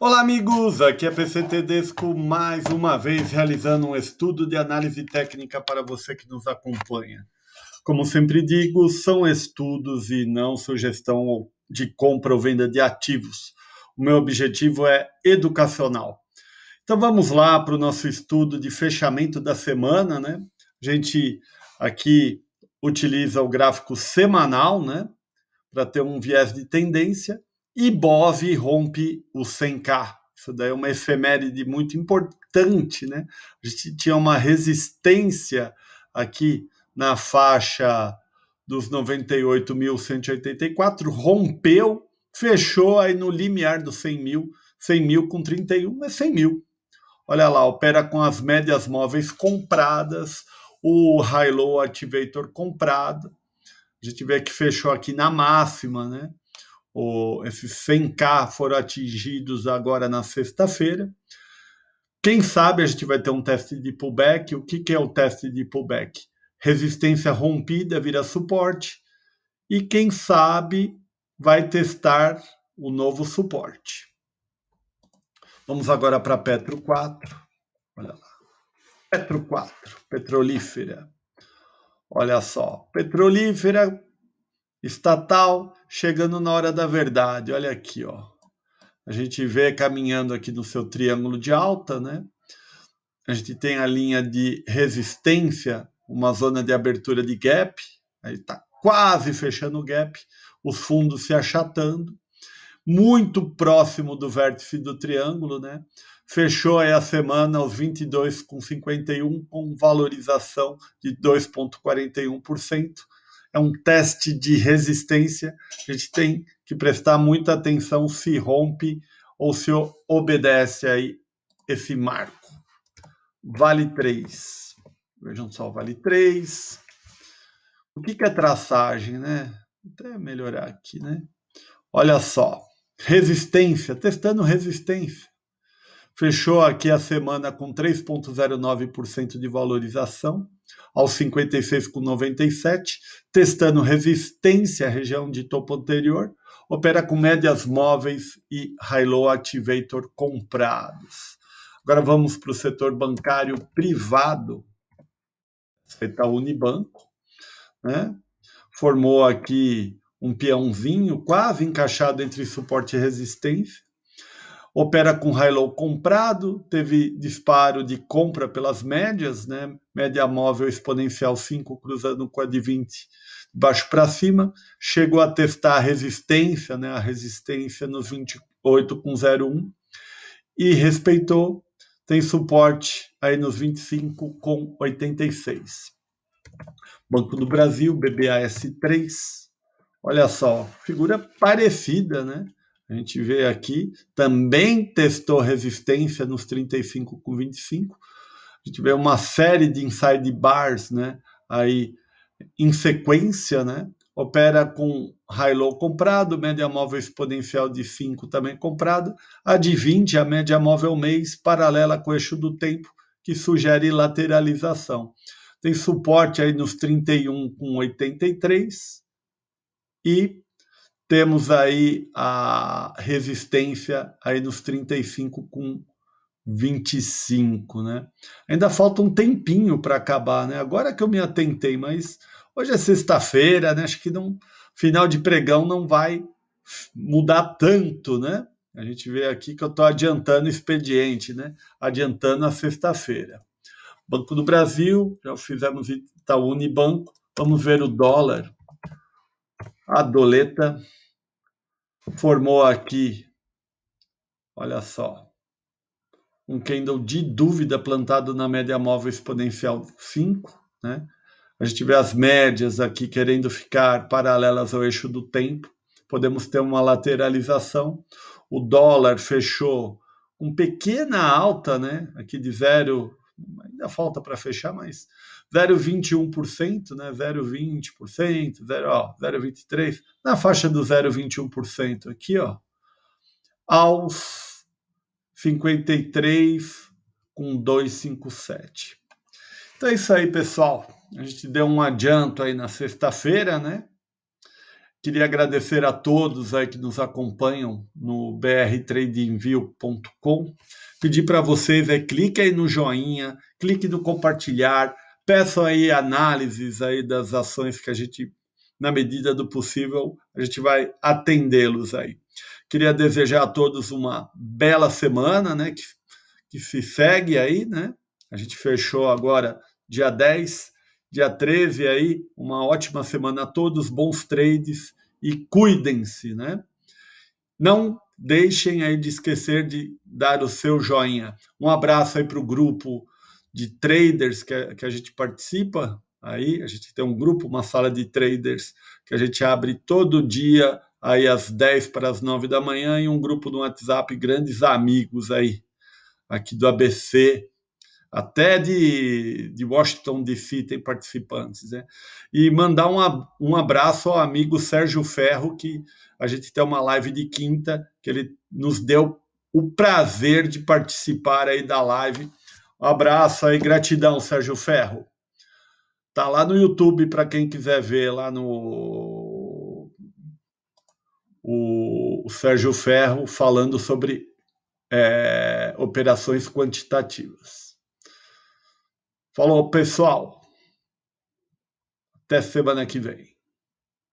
Olá, amigos! Aqui é PC Tedesco, mais uma vez realizando um estudo de análise técnica para você que nos acompanha. Como sempre digo, são estudos e não sugestão de compra ou venda de ativos. O meu objetivo é educacional. Então vamos lá para o nosso estudo de fechamento da semana, né? A gente aqui utiliza o gráfico semanal, né? Para ter um viés de tendência Ibov rompe o 100k. Isso daí é uma efeméride muito importante, né? A gente tinha uma resistência aqui na faixa dos 98.184, rompeu, fechou aí no limiar dos 100 mil, 100 mil com 31 é 100 mil. Olha lá, opera com as médias móveis compradas, o high-low activator comprado. A gente vê que fechou aqui na máxima, né? o, esses 100K foram atingidos agora na sexta-feira. Quem sabe a gente vai ter um teste de pullback. O que, que é o teste de pullback? Resistência rompida vira suporte. E quem sabe vai testar o novo suporte. Vamos agora para Petro 4. Olha lá. Petro 4, petrolífera. Olha só, petrolífera Estatal chegando na hora da verdade. Olha aqui, ó. A gente vê caminhando aqui no seu triângulo de alta, né? A gente tem a linha de resistência, uma zona de abertura de gap, aí está quase fechando o gap, os fundos se achatando, muito próximo do vértice do triângulo, né? Fechou aí a semana aos 22,51 com valorização de 2,41% é um teste de resistência. A gente tem que prestar muita atenção se rompe ou se obedece aí esse marco. Vale 3. Vejam só, vale 3. O que, que é traçagem, né? Vou até melhorar aqui, né? Olha só, resistência, testando resistência. Fechou aqui a semana com 3,09% de valorização aos 56,97, testando resistência à região de topo anterior, opera com médias móveis e high-low activator comprados. Agora vamos para o setor bancário privado, feita a Unibanco, né? formou aqui um peãozinho quase encaixado entre suporte e resistência, opera com high-low comprado, teve disparo de compra pelas médias, né? média móvel exponencial 5 cruzando com a de 20 de baixo para cima, chegou a testar a resistência, né? a resistência nos 28,01 e respeitou, tem suporte aí nos 25,86. Banco do Brasil, BBAS3, olha só, figura parecida, né? A gente vê aqui, também testou resistência nos 35 com 25. A gente vê uma série de inside bars, né? Aí em sequência, né? Opera com high-low comprado, média móvel exponencial de 5 também comprado A de 20, a média móvel mês, paralela com o eixo do tempo, que sugere lateralização. Tem suporte aí nos 31 com 83 e temos aí a resistência aí nos 35 com 25, né? Ainda falta um tempinho para acabar, né? Agora que eu me atentei, mas hoje é sexta-feira, né? Acho que não final de pregão não vai mudar tanto, né? A gente vê aqui que eu estou adiantando o expediente, né? Adiantando a sexta-feira. Banco do Brasil, já fizemos Itaú Unibanco, vamos ver o dólar a Doleta formou aqui, olha só, um candle de dúvida plantado na média móvel exponencial 5, né? A gente vê as médias aqui querendo ficar paralelas ao eixo do tempo. Podemos ter uma lateralização. O dólar fechou com pequena alta, né? Aqui de zero ainda falta para fechar, mas 0,21%, né? 0,20%, 0,23%, na faixa do 0,21% aqui, ó, aos 53 com 257. Então é isso aí, pessoal. A gente deu um adianto aí na sexta-feira, né? Queria agradecer a todos aí que nos acompanham no brtradingview.com. Pedir para vocês é clique aí no joinha, clique no compartilhar, Peço aí análises aí das ações que a gente, na medida do possível, a gente vai atendê-los aí. Queria desejar a todos uma bela semana, né? Que, que se segue aí, né? A gente fechou agora dia 10 dia 13 aí, uma ótima semana a todos, bons trades e cuidem-se, né? Não deixem aí de esquecer de dar o seu joinha. Um abraço aí para o grupo de traders que a, que a gente participa aí, a gente tem um grupo, uma sala de traders que a gente abre todo dia aí às 10 para as 9 da manhã e um grupo no WhatsApp, grandes amigos aí aqui do ABC até de, de Washington DC tem participantes, né? E mandar um, um abraço ao amigo Sérgio Ferro, que a gente tem uma live de quinta, que ele nos deu o prazer de participar aí da live. Um abraço aí, gratidão, Sérgio Ferro. Tá lá no YouTube para quem quiser ver lá no o, o Sérgio Ferro falando sobre é, operações quantitativas. Falou, pessoal. Até semana que vem.